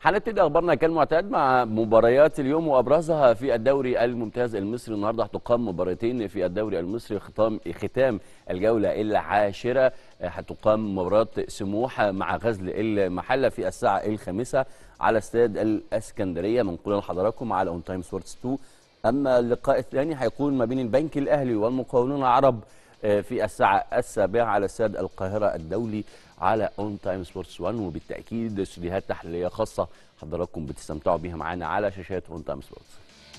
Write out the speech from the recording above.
حالات تبدأ أخبارنا كالمعتاد مع مباريات اليوم وأبرزها في الدوري الممتاز المصري النهاردة هتقام مباراتين في الدوري المصري ختام ختام الجولة العاشرة هتقام مباراة سموحة مع غزل المحلة في الساعة الخامسة على استاد الاسكندرية منقولا لحضراتكم على أون تايم سبورتس 2 أما اللقاء الثاني هيكون ما بين البنك الأهلي والمقاولون العرب آه، في الساعة السابعة على استاد القاهرة الدولي على اون تايم سبورتس 1 وبالتأكيد استديوهات تحليلية خاصة حضراتكم بتستمتعوا بيها معانا على شاشات اون تايم سبورتس